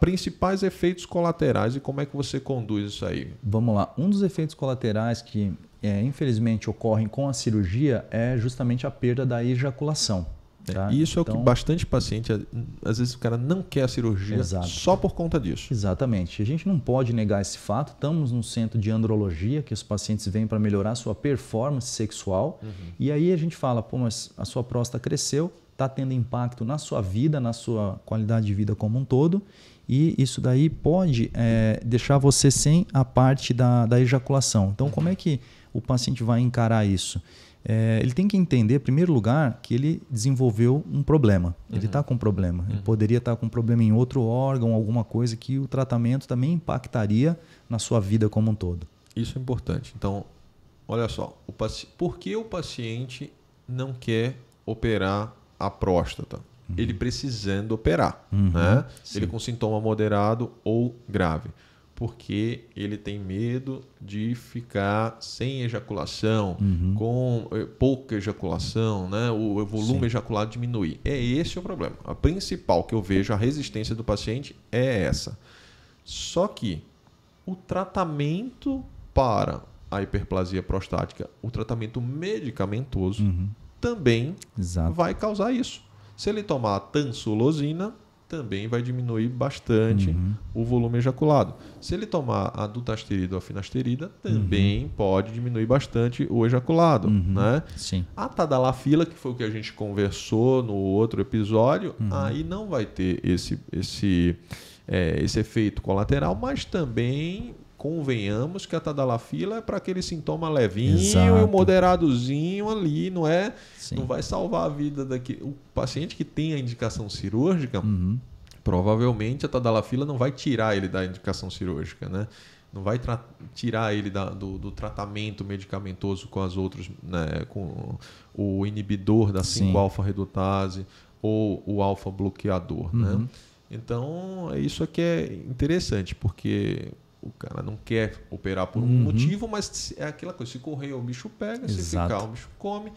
Principais efeitos colaterais e como é que você conduz isso aí? Vamos lá. Um dos efeitos colaterais que é, infelizmente ocorrem com a cirurgia é justamente a perda da ejaculação. Tá? E isso então, é o que então- bastante paciente, às vezes o cara não quer a cirurgia exato. só por conta disso. Exatamente. A gente não pode negar esse fato. Estamos num centro de andrologia, que os pacientes vêm para melhorar sua performance sexual. Uhum. E aí a gente fala, pô, mas a sua próstata cresceu, está tendo impacto na sua vida, na sua qualidade de vida como um todo. E isso daí pode é, deixar você sem a parte da, da ejaculação. Então, como é que o paciente vai encarar isso? É, ele tem que entender, em primeiro lugar, que ele desenvolveu um problema. Uhum. Ele está com um problema. Uhum. Ele poderia estar tá com um problema em outro órgão, alguma coisa que o tratamento também impactaria na sua vida como um todo. Isso é importante. Então, olha só, o paci... por que o paciente não quer operar a próstata? Uhum. Ele precisando operar, uhum. né? ele com sintoma moderado ou grave porque ele tem medo de ficar sem ejaculação, uhum. com eh, pouca ejaculação, né? o volume Sim. ejaculado diminuir. É esse o problema. A principal que eu vejo, a resistência do paciente é essa. Só que o tratamento para a hiperplasia prostática, o tratamento medicamentoso, uhum. também Exato. vai causar isso. Se ele tomar tansulosina, também vai diminuir bastante uhum. o volume ejaculado. Se ele tomar a dutasterida ou a finasterida, uhum. também uhum. pode diminuir bastante o ejaculado, uhum. né? Sim. A tadalafila, que foi o que a gente conversou no outro episódio, uhum. aí não vai ter esse esse é, esse efeito colateral, mas também convenhamos que a tadalafila é para aquele sintoma levinho Exato. e o moderadozinho ali, não é? Sim. Não vai salvar a vida daqui. O paciente que tem a indicação cirúrgica, uhum. provavelmente a tadalafila não vai tirar ele da indicação cirúrgica, né? Não vai tirar ele da, do, do, tratamento medicamentoso com as outras, né? com o inibidor da 5-alfa-redutase ou o alfa-bloqueador, né? uhum. né? Então, é isso aqui é interessante, porque o cara não quer operar por um uhum. motivo, mas é aquela coisa: se correr, o bicho pega, Exato. se ficar, o bicho come.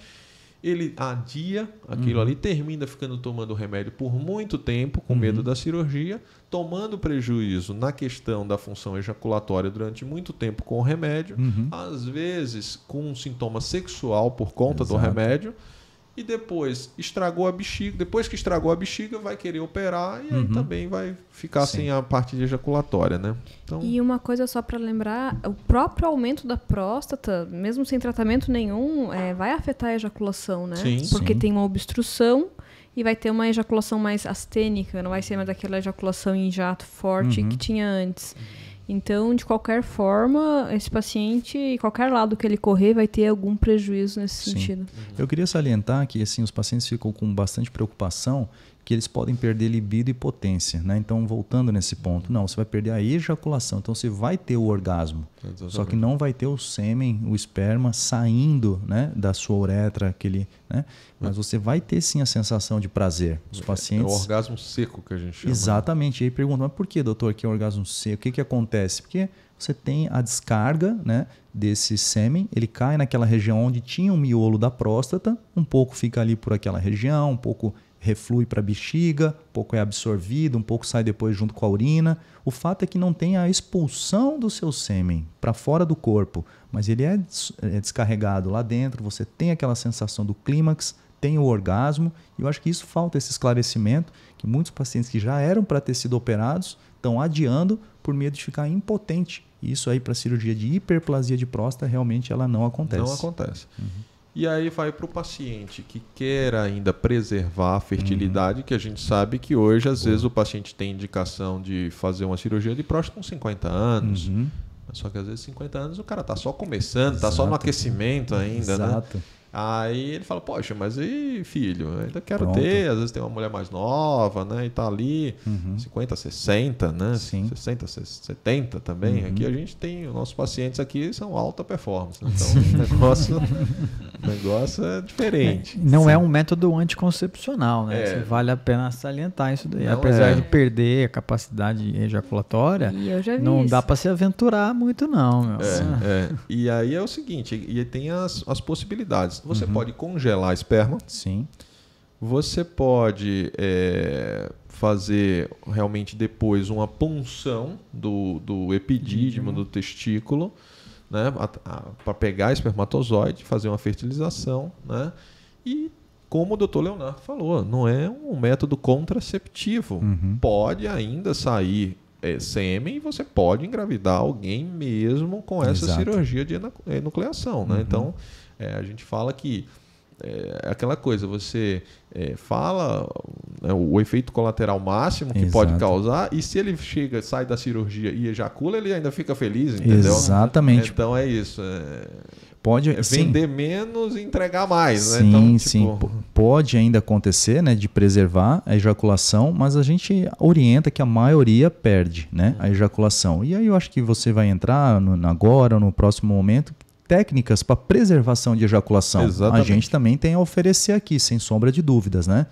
Ele adia aquilo uhum. ali, termina ficando tomando remédio por muito tempo, com uhum. medo da cirurgia, tomando prejuízo na questão da função ejaculatória durante muito tempo com o remédio, uhum. às vezes com um sintoma sexual por conta Exato. do remédio e depois estragou a bexiga, depois que estragou a bexiga, vai querer operar e uhum. aí também vai ficar Sim. sem a parte de ejaculatória, né? Então... E uma coisa só para lembrar, o próprio aumento da próstata, mesmo sem tratamento nenhum, é, vai afetar a ejaculação, né? Sim. Porque Sim. tem uma obstrução e vai ter uma ejaculação mais astênica, não vai ser mais aquela ejaculação em jato forte uhum. que tinha antes. Uhum. Então, de qualquer forma, esse paciente, qualquer lado que ele correr, vai ter algum prejuízo nesse Sim. sentido. Uhum. Eu queria salientar que assim, os pacientes ficam com bastante preocupação que eles podem perder libido e potência, né? Então, voltando nesse ponto, não, você vai perder a ejaculação, então você vai ter o orgasmo, Exatamente. só que não vai ter o sêmen, o esperma saindo, né, da sua uretra, aquele né? Mas você vai ter sim a sensação de prazer. Os pacientes. É, é o orgasmo seco que a gente chama. Né? Exatamente. E aí perguntam, mas por que, doutor, que é orgasmo seco? O que, que acontece? Porque você tem a descarga né, desse sêmen, ele cai naquela região onde tinha um miolo da próstata, um pouco fica ali por aquela região, um pouco reflui para a bexiga, um pouco é absorvido, um pouco sai depois junto com a urina. O fato é que não tem a expulsão do seu sêmen para fora do corpo, mas ele é, é descarregado lá dentro, você tem aquela sensação do clímax, tem o orgasmo, e eu acho que isso falta esse esclarecimento que muitos pacientes que já eram para ter sido operados estão adiando por medo de ficar impotente. E isso aí para cirurgia de hiperplasia de próstata realmente ela não acontece. Não acontece. Uhum. E aí vai para o paciente que quer ainda preservar a fertilidade, uhum. que a gente sabe que hoje, às Pô. vezes, o paciente tem indicação de fazer uma cirurgia de próstata com 50 anos. Uhum. Só que às vezes 50 anos o cara tá só começando, Exato. tá só no aquecimento ainda, né? Exato. né? Aí ele fala, poxa, mas e filho? Ainda quero Pronto. ter, às vezes tem uma mulher mais nova, né? E tá ali, uhum. 50, 60, né? Sim. 60, 70 também. Uhum. Aqui a gente tem, os nossos pacientes aqui são alta performance. Né? Então, o negócio o negócio é diferente. É, não é Sim. é um método anticoncepcional, né? É. Vale a pena salientar isso daí. Não Apesar é. de perder a capacidade ejaculatória, não isso. dá para se aventurar muito, não. É, é. E aí é o seguinte, e tem as, as possibilidades. Você uhum. pode congelar esperma. Sim. Você pode fazer realmente depois uma punção do, do epidídimo, uhum. do testículo né, para pegar espermatozoide, fazer uma fertilização, né? E como o doutor Leonardo falou, não é um método contraceptivo. Uhum. Pode ainda sair é, sêmen e você pode engravidar alguém mesmo com essa Exato. cirurgia de enucleação. É, né? Uhum. Então, é, a gente fala que é, é aquela coisa, você é, fala né, o, o, efeito colateral máximo que Exato. pode causar, e se ele chega, sai da cirurgia e ejacula, ele ainda fica feliz, entendeu? Exatamente. Então é isso. É... Pode é vender sim. menos e entregar mais, né? sim, né? Então, sim, tipo, pode ainda acontecer, né, de preservar a ejaculação, mas a gente orienta que a maioria perde, né, a ejaculação. E aí eu acho que você vai entrar no, agora, no próximo momento, técnicas para preservação de ejaculação Exatamente. a gente também tem a oferecer aqui, sem sombra de dúvidas, né?